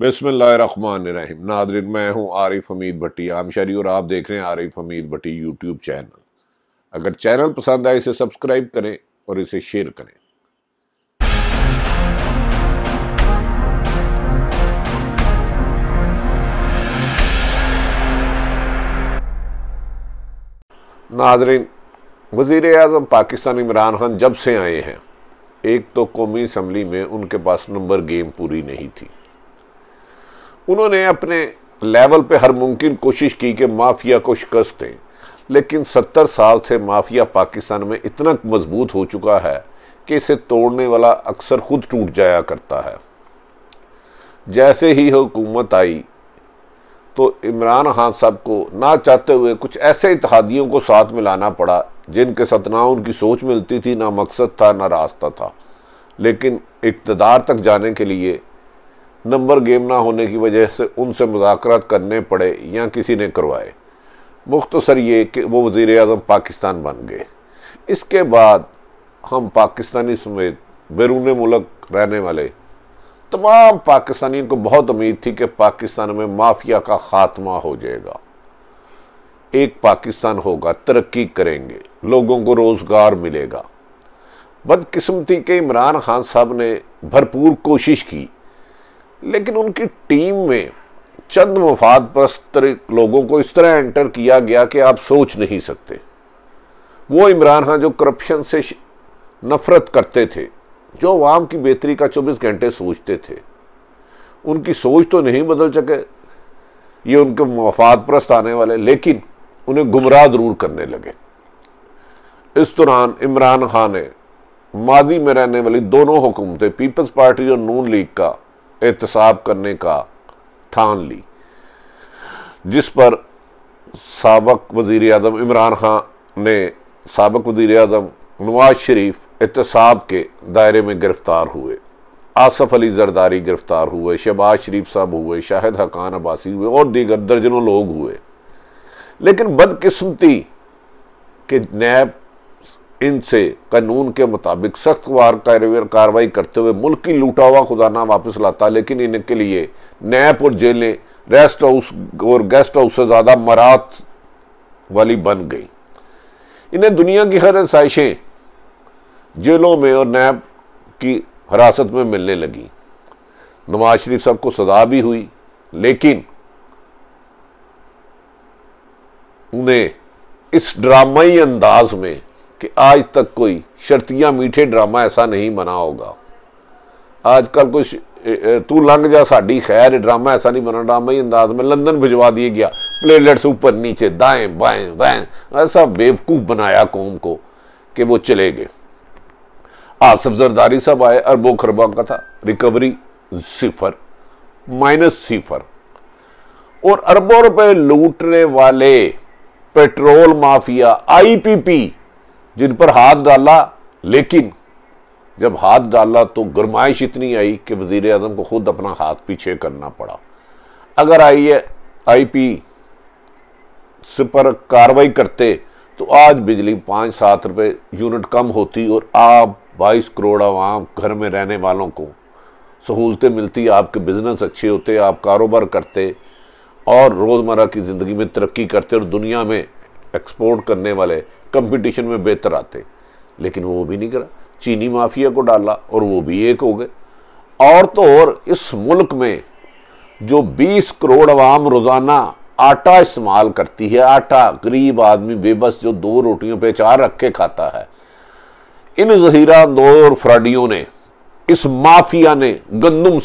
बसमीम नादरिन मैं हूं आरिफ हमीद भट्टी आमशरी और आप देख रहे हैं आरिफ हमीद भट्टी यूट्यूब चैनल अगर चैनल पसंद आए इसे सब्सक्राइब करें और इसे शेयर करें नादरिन वज़ी अजम पाकिस्तान इमरान खान जब से आए हैं एक तो कौमी इसम्बली में उनके पास नंबर गेम पूरी नहीं थी उन्होंने अपने लेवल पे हर मुमकिन कोशिश की कि माफिया को शिकस्त दें लेकिन सत्तर साल से माफिया पाकिस्तान में इतना मजबूत हो चुका है कि इसे तोड़ने वाला अक्सर खुद टूट जाया करता है जैसे ही हुकूमत आई तो इमरान खान साहब को ना चाहते हुए कुछ ऐसे इतिहादियों को साथ में लाना पड़ा जिनके साथ ना उनकी सोच मिलती थी ना मकसद था ना रास्ता था लेकिन इकतदार तक जाने के लिए नंबर गेम ना होने की वजह से उनसे मुजाकर करने पड़े या किसी ने करवाए मुख्तसर ये कि वो वज़ी अजम पाकिस्तान बन गए इसके बाद हम पाकिस्तानी समेत बैरून मुल्क रहने वाले तमाम पाकिस्तानियों को बहुत उम्मीद थी कि पाकिस्तान में माफिया का ख़ात्मा हो जाएगा एक पाकिस्तान होगा तरक्की करेंगे लोगों को रोज़गार मिलेगा बदकिस्मती के इमरान खान साहब ने भरपूर कोशिश की लेकिन उनकी टीम में चंद मफाद परस्त लोगों को इस तरह एंटर किया गया कि आप सोच नहीं सकते वो इमरान खान जो करप्शन से नफरत करते थे जो आवाम की बेहतरी का चौबीस घंटे सोचते थे उनकी सोच तो नहीं बदल सके ये उनके मफाद परस्त आने वाले लेकिन उन्हें गुमराह जरूर करने लगे इस दौरान इमरान खान ने मादी में रहने वाली दोनों हुकूमतें पीपल्स पार्टी और नून लीग का एहतसाब करने का ठान ली जिस पर सबक वज़ी अजम इमरान खान ने सबक वज़ी अजम नवाज शरीफ एहतसाब के दायरे में गिरफ़्तार हुए आसफ़ अली जरदारी गिरफ़्तार हुए शहबाज शरीफ साहब हुए शाहिद हकान अब्बासी हुए और दीगर दर्जनों लोग हुए लेकिन बदकस्मती के नैब इनसे कानून के मुताबिक सख्त वार कार्रवाई करते हुए मुल्क की लूटा हुआ खुदाना वापस लाता लेकिन इनके लिए नैप और जेलें रेस्ट हाउस और गेस्ट हाउस से ज़्यादा मरात वाली बन गई इन्हें दुनिया की हर साइशें जेलों में और नैब की हिरासत में मिलने लगी नवाज शरीफ साहब को सजा भी हुई लेकिन उन्हें इस ड्रामाई अंदाज में कि आज तक कोई शर्तियां मीठे ड्रामा ऐसा नहीं बना होगा आजकल कुछ तू लंघ जा साड़ी खैर ड्रामा ऐसा नहीं बना ड्रामा ही अंदाज में लंदन भिजवा दिए गया प्लेटलेट्स ऊपर नीचे दाएं बाएं दाएं ऐसा बेवकूफ़ बनाया कौम को कि वो चले गए आसफ जरदारी साहब आए अरबों खरबा का था रिकवरी सिफर माइनस सिफर और अरबों रुपए लूटने वाले पेट्रोल माफिया आईपीपी जिन पर हाथ डाला लेकिन जब हाथ डाला तो गरमाइश इतनी आई कि वजीर अजम को खुद अपना हाथ पीछे करना पड़ा अगर आई आई पी पर कार्रवाई करते तो आज बिजली पाँच सात रुपये यूनिट कम होती और आप बाईस करोड़ आवाम घर में रहने वालों को सहूलतें मिलती आपके बिजनेस अच्छे होते आप कारोबार करते और रोज़मर्रा की ज़िंदगी में तरक्की करते और दुनिया में एक्सपोर्ट करने वाले कंपटीशन में बेहतर आते लेकिन वो भी नहीं करा चीनी माफिया को डाला और वो भी एक हो गए और तो और इस मुल्क में जो 20 करोड़ आवाम रोज़ाना आटा इस्तेमाल करती है आटा गरीब आदमी बेबस जो दो रोटियों पे चार रख के खाता है इन जहीरा दो और फ्राडियों ने इस माफिया ने गंदम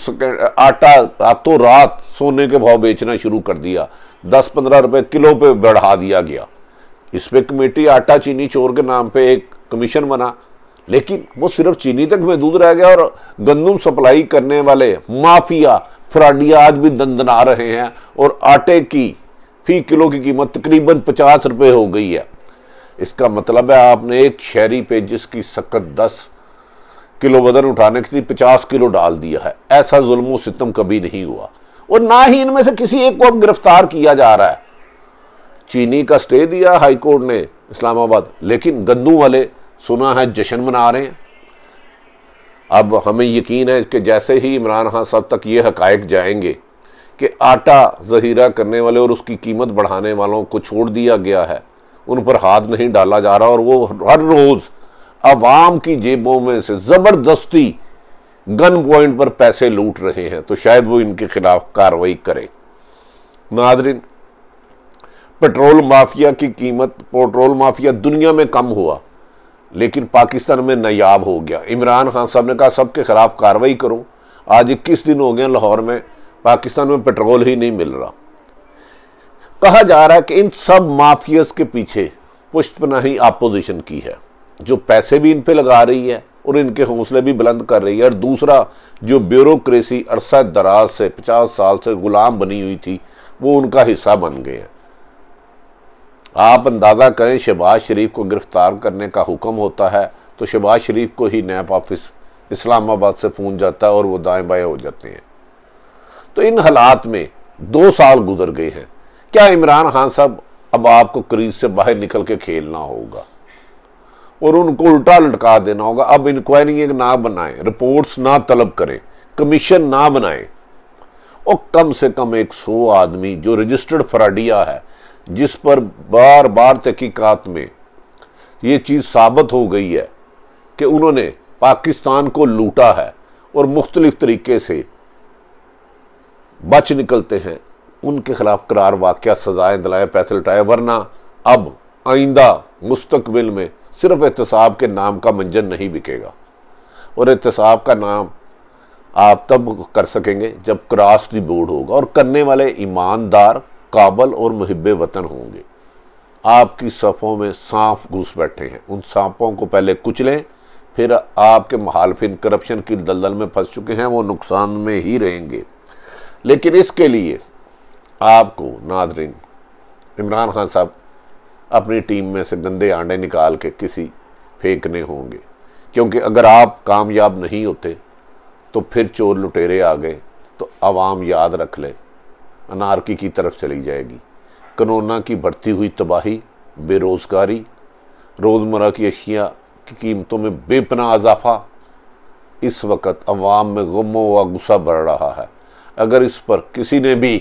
आटा रातों रात सोने के भाव बेचना शुरू कर दिया दस पंद्रह रुपए किलो पे बढ़ा दिया गया इसमें कमेटी आटा चीनी चोर के नाम पे एक कमीशन बना लेकिन वो सिर्फ चीनी तक महदूद रह गया और गंदम सप्लाई करने वाले माफिया फ्राडिया आज भी दंदना रहे हैं और आटे की फी किलो की कीमत तकरीबन पचास रुपये हो गई है इसका मतलब है आपने एक शहरी पे जिसकी सकत दस किलो वजन उठाने की थी पचास किलो डाल दिया है ऐसा जुल्म सितम कभी नहीं हुआ और ना ही इनमें से किसी एक को अब गिरफ्तार किया जा रहा है चीनी का स्टे दिया हाईकोर्ट ने इस्लामाबाद लेकिन गंदू वाले सुना है जश्न मना रहे हैं अब हमें यकीन है कि जैसे ही इमरान खान साहब तक ये हकायक जाएंगे कि आटा जहीरा करने वाले और उसकी कीमत बढ़ाने वालों को छोड़ दिया गया है उन पर हाथ नहीं डाला जा रहा और वो हर रोज़ आवाम की जेबों में से ज़बरदस्ती गन पॉइंट पर पैसे लूट रहे हैं तो शायद वो इनके खिलाफ कार्रवाई करें नाजरीन पेट्रोल माफिया की कीमत पेट्रोल माफिया दुनिया में कम हुआ लेकिन पाकिस्तान में नायाब हो गया इमरान खान साहब ने कहा सबके ख़िलाफ़ कार्रवाई करो आज इक्कीस दिन हो गए लाहौर में पाकिस्तान में पेट्रोल ही नहीं मिल रहा कहा जा रहा है कि इन सब माफियाज के पीछे पुष्ट पनाही अपोजिशन की है जो पैसे भी इन पर लगा रही है और इनके हौसले भी बुलंद कर रही है और दूसरा जो ब्यूरोक्रेसी अरसा दराज से पचास साल से गुलाम बनी हुई थी वो उनका हिस्सा बन गए हैं आप अंदाज़ा करें शहबाज शरीफ को गिरफ़्तार करने का हुक्म होता है तो शहबाज शरीफ को ही नैप ऑफिस इस्लामाबाद से फ़ोन जाता है और वो दाएँ बाएँ हो जाते हैं तो इन हालात में दो साल गुजर गए हैं क्या इमरान खान साहब अब आपको क्रीज से बाहर निकल के खेलना होगा और उनको उल्टा लटका देना होगा अब इंक्वायरी ना बनाएं रिपोर्ट्स ना तलब करें कमीशन ना बनाएं और कम से कम एक सौ आदमी जो रजिस्टर्ड फ्राडिया है जिस पर बार बार तहकीकात में ये चीज़ साबित हो गई है कि उन्होंने पाकिस्तान को लूटा है और मुख्तलिफ तरीके से बच निकलते हैं उनके खिलाफ करार वाक़ सजाएं दलाएँ पैसे लटाए वरना अब आइंदा मुस्तबिल में सिर्फ एहतसाब के नाम का मंजन नहीं बिकेगा और एहतसाब का नाम आप तब कर सकेंगे जब क्रॉस दी बोर्ड होगा और करने वाले ईमानदार काबल और महब वतन होंगे आपकी सफ़ों में सांप घुस बैठे हैं उन सांपों को पहले कुचलें फिर आपके महालफिन करप्शन की दलदल में फंस चुके हैं वो नुकसान में ही रहेंगे लेकिन इसके लिए आपको नादरिन इमरान खान साहब अपनी टीम में से गंदे आंडे निकाल के किसी फेंकने होंगे क्योंकि अगर आप कामयाब नहीं होते तो फिर चोर लुटेरे आ गए तो आवाम याद रख लें अनारकी की तरफ चली जाएगी कोरोना की बढ़ती हुई तबाही बेरोज़गारी रोज़मर्रा की अशिया की कीमतों में बेपना इजाफा इस वक्त अवाम में गमों व गुस्सा भर रहा है अगर इस पर किसी ने भी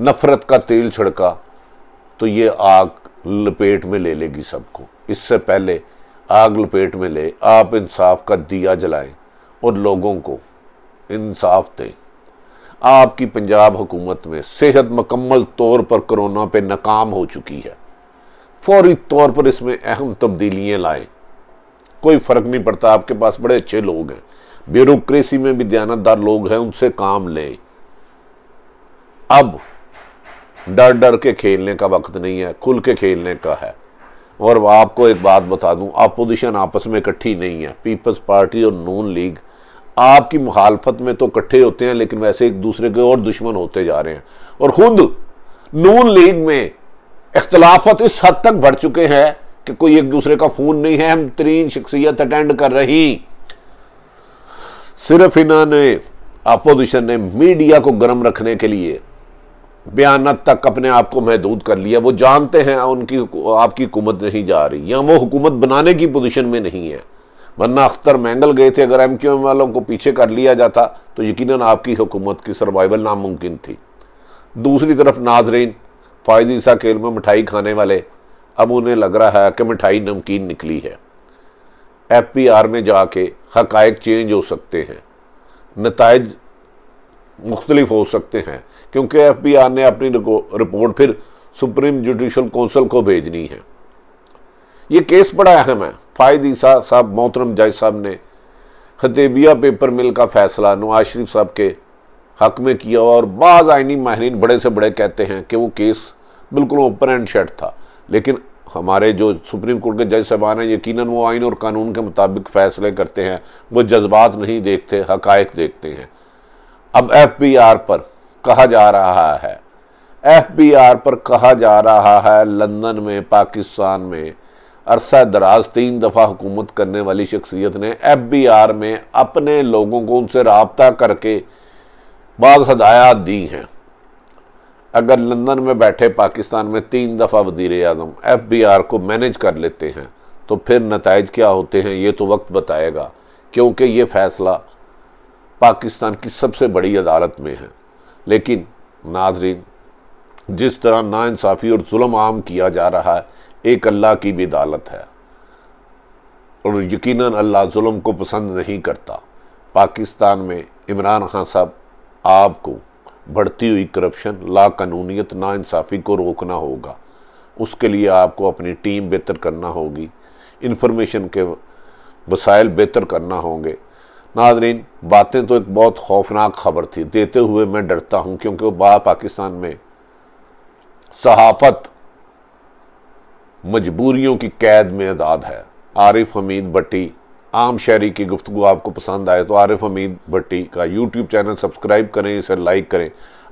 नफ़रत का तेल छिड़का तो ये आग लपेट में ले लेगी सबको इससे पहले आग लपेट में ले आप इंसाफ का दिया जलाएं और लोगों को इंसाफ दें आपकी पंजाब हुकूमत में सेहत मकम्मल तौर पर कोरोना पे नाकाम हो चुकी है फौरी तौर पर इसमें अहम तब्दीलियाँ लाएं कोई फ़र्क नहीं पड़ता आपके पास बड़े अच्छे लोग हैं ब्यूरोक्रेसी में भी दयानतदार लोग हैं उनसे काम लें अब डर डर के खेलने का वक्त नहीं है खुल के खेलने का है और आपको एक बात बता दूं अपोजिशन आपस में इकट्ठी नहीं है पीपल्स पार्टी और नून लीग आपकी मुखालफत में तो इकट्ठे होते हैं लेकिन वैसे एक दूसरे के और दुश्मन होते जा रहे हैं और खुद नून लीग में इख्तलाफत इस हद तक बढ़ चुके हैं कि कोई एक दूसरे का फोन नहीं है हम तरीन शख्सियत अटेंड कर रही सिर्फ इन्होंने अपोजिशन ने मीडिया को गर्म रखने के लिए बयान तक अपने आप को महदूद कर लिया वो जानते हैं उनकी आपकी हुकूमत नहीं जा रही या वो हुकूमत बनाने की पोजिशन में नहीं है वरना अख्तर मैंगल गए थे अगर एम क्यू एम वालों को पीछे कर लिया जाता तो यकीनन आपकी हुकूमत की सर्वाइवल नामुमकिन थी दूसरी तरफ नाजरीन फ़ायदी सा केल में मिठाई खाने वाले अब उन्हें लग रहा है कि मिठाई नमकीन निकली है एफ पी आर में जाके हक चेंज हो सकते हैं नतज मुख्तलिफ हो सकते हैं क्योंकि एफ पी आर ने अपनी रिपोर्ट फिर सुप्रीम जुडिशल कौंसिल को भेजनी है ये केस बड़ा अहम है फायद ईसा साहब मोहतरम जज साहब ने खतेबिया पेपर मिल का फैसला नवाज शरीफ साहब के हक में किया और बाज़ आइनी माहरीन बड़े से बड़े कहते हैं कि वो केस बिल्कुल ओपन एंड शर्ट था लेकिन हमारे जो सुप्रीम कोर्ट के जज साहबान हैं यकीन वो आइन और कानून के मुताबिक फ़ैसले करते हैं वो जज्बात नहीं देखते हकायक देखते हैं अब एफ पी आर पर कहा जा रहा है एफ पी आर पर कहा जा रहा है लंदन में पाकिस्तान में अरसा दराज तीन दफ़ा हुकूमत करने वाली शख्सियत ने एफ बी आर में अपने लोगों को उनसे रबता करके बाद हदायत दी हैं अगर लंदन में बैठे पाकिस्तान में तीन दफ़ा वजीर अजम एफ बी आर को मैनेज कर लेते हैं तो फिर नतज क्या होते हैं ये तो वक्त बताएगा क्योंकि ये फ़ैसला पाकिस्तान की सबसे बड़ी अदालत में है लेकिन नाजरीन जिस तरह नाानसाफ़ी और जुलम आम किया जा रहा है एक अल्लाह की भी दालत है और यकीनन अल्लाह जुल्म को पसंद नहीं करता पाकिस्तान में इमरान खान साहब आपको बढ़ती हुई करप्शन लाकानूनीत इंसाफ़ी को रोकना होगा उसके लिए आपको अपनी टीम बेहतर करना होगी इन्फॉर्मेशन के वसाइल बेहतर करना होंगे नाजरीन बातें तो एक बहुत खौफनाक खबर थी देते हुए मैं डरता हूँ क्योंकि वह पाकिस्तान में सहाफ़त मजबूरियों की कैद में आज़ाद है आरिफ हमीद भट्टी आम शहरी की गुफ्तु आपको पसंद आए तो आरिफ हमीद भट्टी का यूट्यूब चैनल सब्सक्राइब करें इसे लाइक करें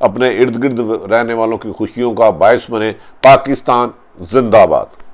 अपने इर्द गिर्द रहने वालों की खुशियों का बायस बने पाकिस्तान जिंदाबाद